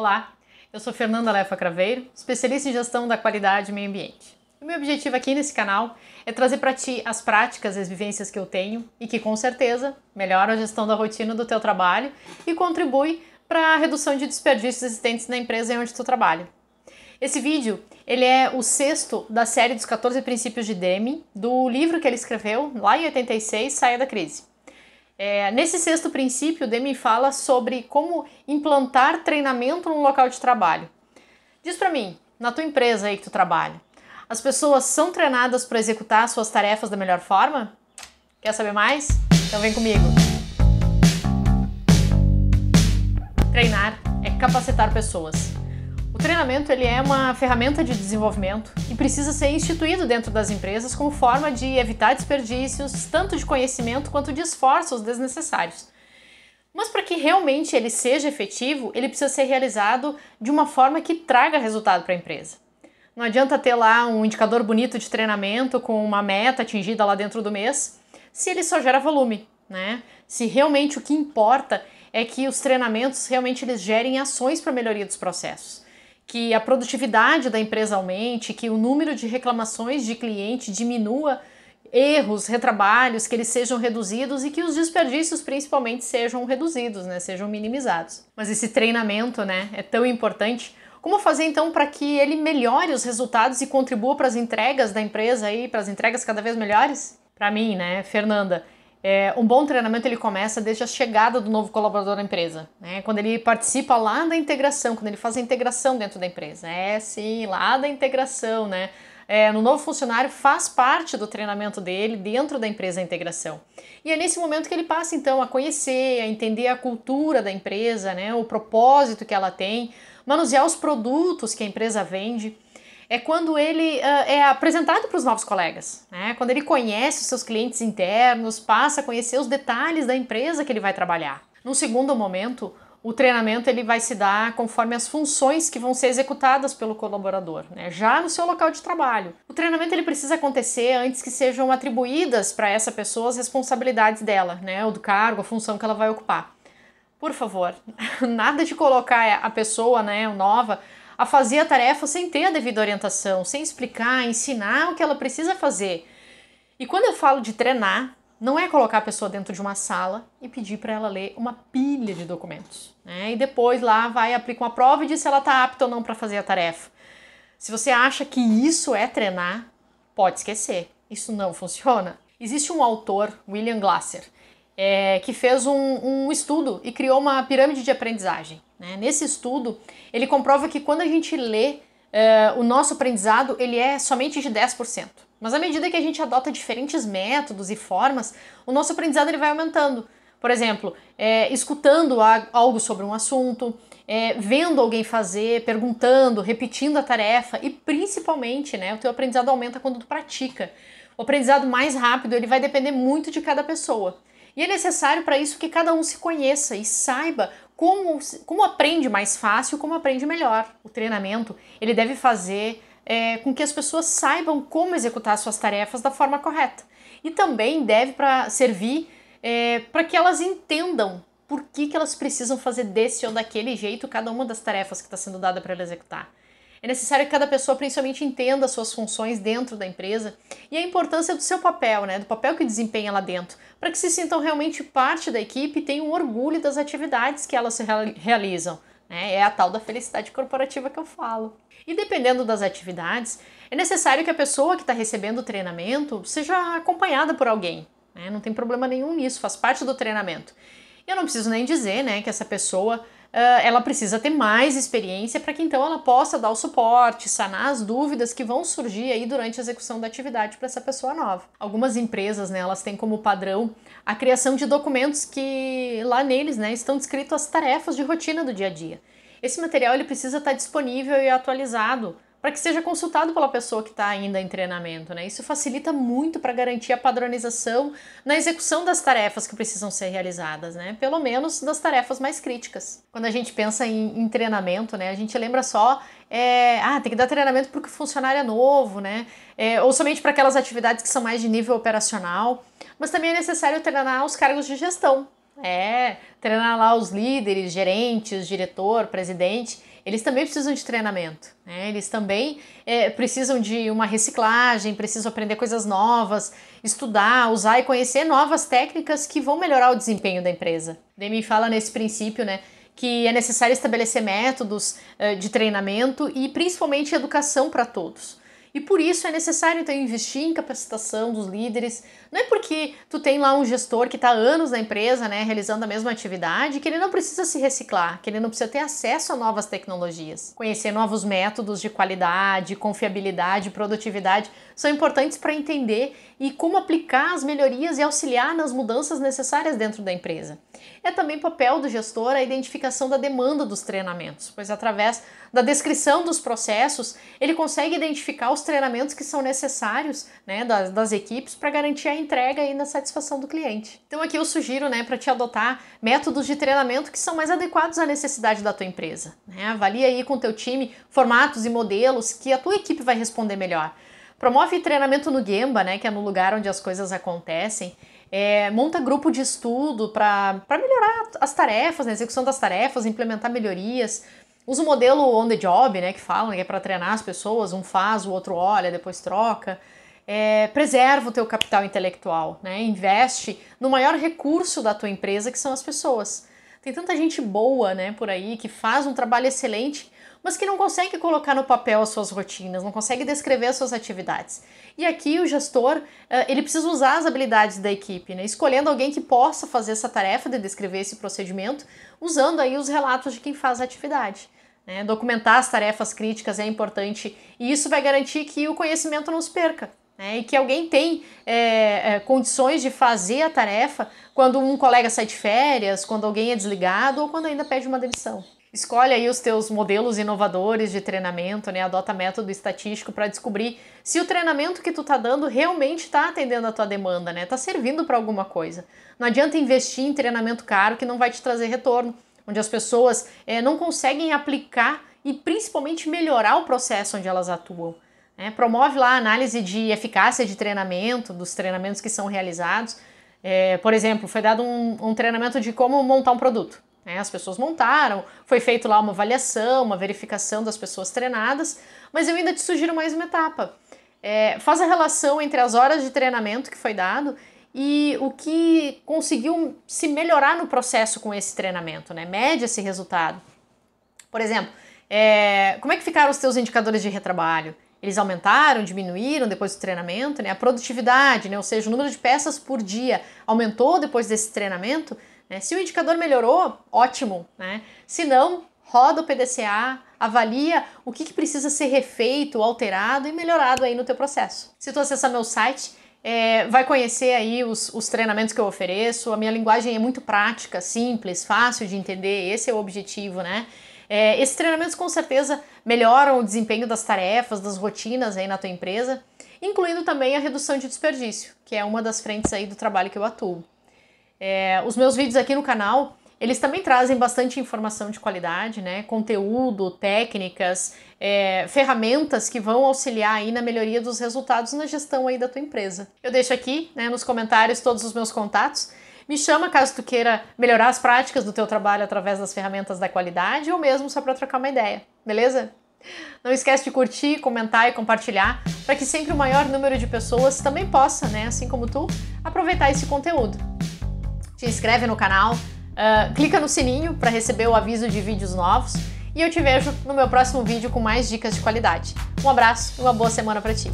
Olá, eu sou Fernanda Lefa Craveiro, especialista em gestão da qualidade e meio ambiente. O meu objetivo aqui nesse canal é trazer para ti as práticas e as vivências que eu tenho e que com certeza melhoram a gestão da rotina do teu trabalho e contribui para a redução de desperdícios existentes na empresa em onde tu trabalha. Esse vídeo, ele é o sexto da série dos 14 princípios de Deming, do livro que ele escreveu lá em 86, Saia da Crise. É, nesse sexto princípio, Demi fala sobre como implantar treinamento no local de trabalho. Diz para mim, na tua empresa aí que tu trabalha, as pessoas são treinadas para executar suas tarefas da melhor forma? Quer saber mais? Então vem comigo. Treinar é capacitar pessoas. O treinamento ele é uma ferramenta de desenvolvimento e precisa ser instituído dentro das empresas como forma de evitar desperdícios, tanto de conhecimento quanto de esforços desnecessários. Mas para que realmente ele seja efetivo, ele precisa ser realizado de uma forma que traga resultado para a empresa. Não adianta ter lá um indicador bonito de treinamento com uma meta atingida lá dentro do mês, se ele só gera volume, né? Se realmente o que importa é que os treinamentos realmente eles gerem ações para melhoria dos processos que a produtividade da empresa aumente, que o número de reclamações de cliente diminua, erros, retrabalhos, que eles sejam reduzidos e que os desperdícios principalmente sejam reduzidos, né, sejam minimizados. Mas esse treinamento, né, é tão importante. Como fazer então para que ele melhore os resultados e contribua para as entregas da empresa aí, para as entregas cada vez melhores? Para mim, né, Fernanda, é, um bom treinamento ele começa desde a chegada do novo colaborador na empresa, né? quando ele participa lá da integração, quando ele faz a integração dentro da empresa. É sim, lá da integração, né? É, no novo funcionário faz parte do treinamento dele dentro da empresa a integração. E é nesse momento que ele passa então a conhecer, a entender a cultura da empresa, né? o propósito que ela tem, manusear os produtos que a empresa vende é quando ele uh, é apresentado para os novos colegas, né? quando ele conhece os seus clientes internos, passa a conhecer os detalhes da empresa que ele vai trabalhar. Num segundo momento, o treinamento ele vai se dar conforme as funções que vão ser executadas pelo colaborador, né? já no seu local de trabalho. O treinamento ele precisa acontecer antes que sejam atribuídas para essa pessoa as responsabilidades dela, né? do cargo, a função que ela vai ocupar. Por favor, nada de colocar a pessoa né, nova a fazer a tarefa sem ter a devida orientação, sem explicar, ensinar o que ela precisa fazer. E quando eu falo de treinar, não é colocar a pessoa dentro de uma sala e pedir para ela ler uma pilha de documentos. Né? E depois lá vai aplicar uma prova e diz se ela está apta ou não para fazer a tarefa. Se você acha que isso é treinar, pode esquecer. Isso não funciona. Existe um autor, William Glasser é, que fez um, um, estudo e criou uma pirâmide de aprendizagem. Né? Nesse estudo, ele comprova que quando a gente lê, é, o nosso aprendizado ele é somente de 10%. Mas à medida que a gente adota diferentes métodos e formas, o nosso aprendizado ele vai aumentando. Por exemplo, é, escutando algo sobre um assunto, é, vendo alguém fazer, perguntando, repetindo a tarefa e principalmente, né, o teu aprendizado aumenta quando tu pratica. O aprendizado mais rápido ele vai depender muito de cada pessoa. E é necessário para isso que cada um se conheça e saiba como, como aprende mais fácil, como aprende melhor. O treinamento ele deve fazer é, com que as pessoas saibam como executar suas tarefas da forma correta. E também deve para servir é, para que elas entendam por que, que elas precisam fazer desse ou daquele jeito cada uma das tarefas que está sendo dada para ela executar. É necessário que cada pessoa, principalmente, entenda suas funções dentro da empresa e a importância do seu papel, né, do papel que desempenha lá dentro, para que se sintam realmente parte da equipe e tenham orgulho das atividades que elas realizam. Né? É a tal da felicidade corporativa que eu falo. E dependendo das atividades, é necessário que a pessoa que está recebendo o treinamento seja acompanhada por alguém. Né? Não tem problema nenhum nisso, faz parte do treinamento. Eu não preciso nem dizer né, que essa pessoa ah, ela precisa ter mais experiência para que então ela possa dar o suporte, sanar as dúvidas que vão surgir aí durante a execução da atividade para essa pessoa nova. Algumas empresas, né, elas têm como padrão a criação de documentos que lá neles, né, estão descritos as tarefas de rotina do dia a dia. Esse material ele precisa estar disponível e atualizado para que seja consultado pela pessoa que está ainda em treinamento. Né? Isso facilita muito para garantir a padronização na execução das tarefas que precisam ser realizadas, né? pelo menos das tarefas mais críticas. Quando a gente pensa em, em treinamento, né, a gente lembra só é, ah, tem que dar treinamento porque o funcionário é novo, né? É, ou somente para aquelas atividades que são mais de nível operacional. Mas também é necessário treinar os cargos de gestão. É, treinar lá os líderes, gerentes, diretor, presidente eles também precisam de treinamento, né? eles também é, precisam de uma reciclagem, precisam aprender coisas novas, estudar, usar e conhecer novas técnicas que vão melhorar o desempenho da empresa. Demi fala nesse princípio, né? Que é necessário estabelecer métodos é, de treinamento e principalmente educação para todos. E por isso é necessário então, investir em capacitação dos líderes. Não é porque tu tem lá um gestor que está anos na empresa, né, realizando a mesma atividade, que ele não precisa se reciclar, que ele não precisa ter acesso a novas tecnologias. Conhecer novos métodos de qualidade, confiabilidade, produtividade são importantes para entender e como aplicar as melhorias e auxiliar nas mudanças necessárias dentro da empresa. É também papel do gestor a identificação da demanda dos treinamentos, pois através da descrição dos processos ele consegue identificar os treinamentos que são necessários né, das, das equipes para garantir a entrega e a satisfação do cliente. Então aqui eu sugiro né, para te adotar métodos de treinamento que são mais adequados à necessidade da tua empresa. Né? Avalie aí com teu time formatos e modelos que a tua equipe vai responder melhor. Promove treinamento no Gemba, né, que é no lugar onde as coisas acontecem. É, monta grupo de estudo para melhorar as tarefas, né, execução das tarefas, implementar melhorias. Usa o modelo on the job, né, que falam, né, que é para treinar as pessoas, um faz, o outro olha, depois troca. É, preserva o teu capital intelectual, né? Investe no maior recurso da tua empresa, que são as pessoas. Tem tanta gente boa, né, por aí, que faz um trabalho excelente, mas que não consegue colocar no papel as suas rotinas, não consegue descrever as suas atividades. E aqui o gestor, eh, ele precisa usar as habilidades da equipe, né? escolhendo alguém que possa fazer essa tarefa de descrever esse procedimento, usando aí os relatos de quem faz a atividade. Né? Documentar as tarefas críticas é importante e isso vai garantir que o conhecimento não se perca. É, e que alguém tem é, é, condições de fazer a tarefa quando um colega sai de férias, quando alguém é desligado ou quando ainda pede uma demissão. Escolhe aí os teus modelos inovadores de treinamento, né? Adota método estatístico para descobrir se o treinamento que tu tá dando realmente está atendendo a tua demanda, né? Tá servindo para alguma coisa. Não adianta investir em treinamento caro que não vai te trazer retorno, onde as pessoas é, não conseguem aplicar e principalmente melhorar o processo onde elas atuam. Né? Promove lá a análise de eficácia de treinamento, dos treinamentos que são realizados. É, por exemplo, foi dado um, um treinamento de como montar um produto. Né? As pessoas montaram, foi feito lá uma avaliação, uma verificação das pessoas treinadas, mas eu ainda te sugiro mais uma etapa. É, faz a relação entre as horas de treinamento que foi dado e o que conseguiu se melhorar no processo com esse treinamento, né? Mede esse resultado. Por exemplo, é, como é que ficaram os teus indicadores de retrabalho? Eles aumentaram, diminuíram depois do treinamento, né? A produtividade, né? Ou seja, o número de peças por dia aumentou depois desse treinamento? Né? Se o indicador melhorou, ótimo. Né? Se não, roda o PDCA, avalia o que, que precisa ser refeito, alterado e melhorado aí no teu processo. Se tu acessar meu site, é, vai conhecer aí os, os, treinamentos que eu ofereço. A minha linguagem é muito prática, simples, fácil de entender. Esse é o objetivo, né? É, esses treinamentos com certeza melhoram o desempenho das tarefas, das rotinas aí na tua empresa, incluindo também a redução de desperdício, que é uma das frentes aí do trabalho que eu atuo. É, os meus vídeos aqui no canal, eles também trazem bastante informação de qualidade, né? Conteúdo, técnicas, é, ferramentas que vão auxiliar aí na melhoria dos resultados na gestão aí da tua empresa. Eu deixo aqui né, nos comentários todos os meus contatos. Me chama caso tu queira melhorar as práticas do teu trabalho através das ferramentas da qualidade ou mesmo só para trocar uma ideia, beleza? Não esquece de curtir, comentar e compartilhar para que sempre o maior número de pessoas também possa, né, assim como tu, aproveitar esse conteúdo. Se inscreve no canal, uh, clica no sininho para receber o aviso de vídeos novos e eu te vejo no meu próximo vídeo com mais dicas de qualidade. Um abraço e uma boa semana para ti.